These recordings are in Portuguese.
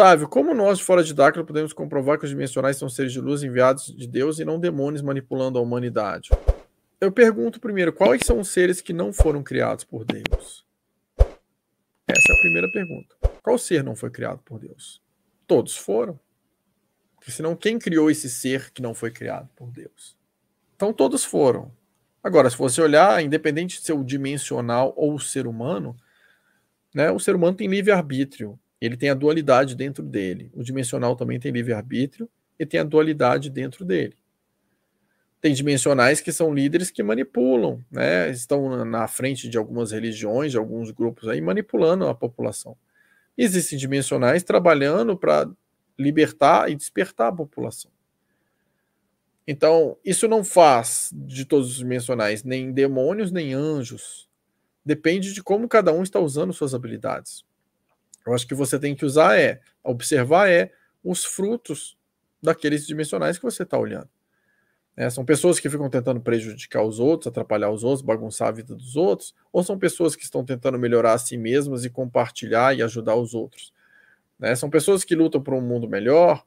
Otávio, como nós fora de Dakar podemos comprovar que os dimensionais são seres de luz enviados de Deus e não demônios manipulando a humanidade? Eu pergunto primeiro, quais são os seres que não foram criados por Deus? Essa é a primeira pergunta. Qual ser não foi criado por Deus? Todos foram. Porque senão quem criou esse ser que não foi criado por Deus? Então todos foram. Agora, se você olhar, independente de ser o dimensional ou o ser humano, né, o ser humano tem livre-arbítrio. Ele tem a dualidade dentro dele. O dimensional também tem livre-arbítrio e tem a dualidade dentro dele. Tem dimensionais que são líderes que manipulam, né? estão na frente de algumas religiões, de alguns grupos aí, manipulando a população. Existem dimensionais trabalhando para libertar e despertar a população. Então, isso não faz de todos os dimensionais nem demônios nem anjos. Depende de como cada um está usando suas habilidades. Eu acho que você tem que usar é, observar é os frutos daqueles dimensionais que você está olhando. É, são pessoas que ficam tentando prejudicar os outros, atrapalhar os outros, bagunçar a vida dos outros, ou são pessoas que estão tentando melhorar a si mesmas e compartilhar e ajudar os outros. Né? São pessoas que lutam por um mundo melhor,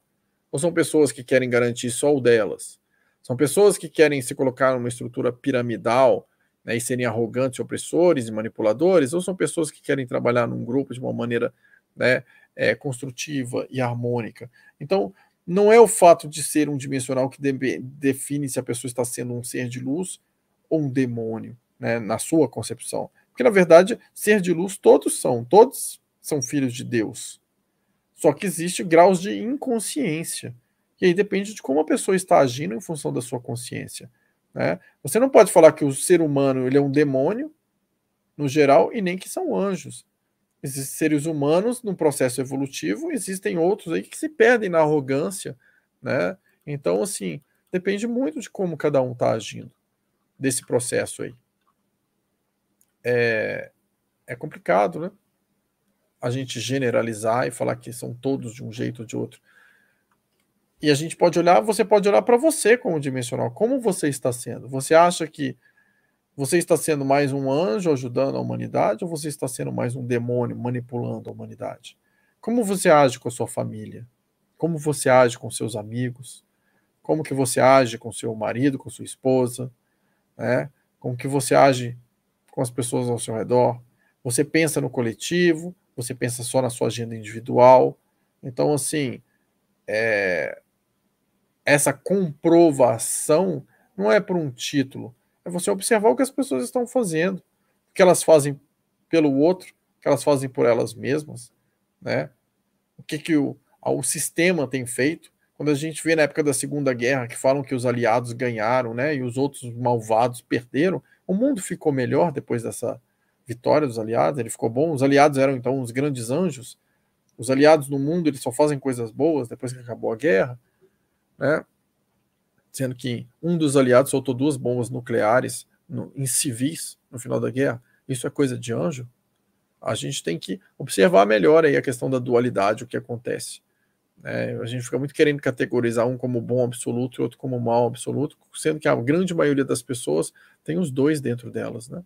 ou são pessoas que querem garantir só o delas. São pessoas que querem se colocar numa estrutura piramidal né, e serem arrogantes, opressores e manipuladores, ou são pessoas que querem trabalhar num grupo de uma maneira né, é, construtiva e harmônica. Então, não é o fato de ser um dimensional que de define se a pessoa está sendo um ser de luz ou um demônio, né, na sua concepção. Porque, na verdade, ser de luz todos são, todos são filhos de Deus. Só que existe graus de inconsciência. E aí depende de como a pessoa está agindo em função da sua consciência. Né? Você não pode falar que o ser humano ele é um demônio, no geral, e nem que são anjos. Existem seres humanos num processo evolutivo, existem outros aí que se perdem na arrogância, né? Então, assim, depende muito de como cada um está agindo desse processo aí. É, é complicado, né? A gente generalizar e falar que são todos de um jeito ou de outro. E a gente pode olhar, você pode olhar para você como dimensional, como você está sendo. Você acha que você está sendo mais um anjo ajudando a humanidade ou você está sendo mais um demônio manipulando a humanidade? Como você age com a sua família? Como você age com seus amigos? Como que você age com seu marido, com sua esposa? Né? Como que você age com as pessoas ao seu redor? Você pensa no coletivo? Você pensa só na sua agenda individual? Então, assim, é, essa comprovação não é por um título, é você observar o que as pessoas estão fazendo, o que elas fazem pelo outro, o que elas fazem por elas mesmas, né? O que, que o, o sistema tem feito. Quando a gente vê na época da Segunda Guerra que falam que os aliados ganharam, né, e os outros malvados perderam, o mundo ficou melhor depois dessa vitória dos aliados, ele ficou bom. Os aliados eram então os grandes anjos. Os aliados no mundo, eles só fazem coisas boas depois que acabou a guerra né? sendo que um dos aliados soltou duas bombas nucleares no, em civis no final da guerra, isso é coisa de anjo? A gente tem que observar melhor aí a questão da dualidade, o que acontece. É, a gente fica muito querendo categorizar um como bom absoluto e outro como mal absoluto, sendo que a grande maioria das pessoas tem os dois dentro delas, né?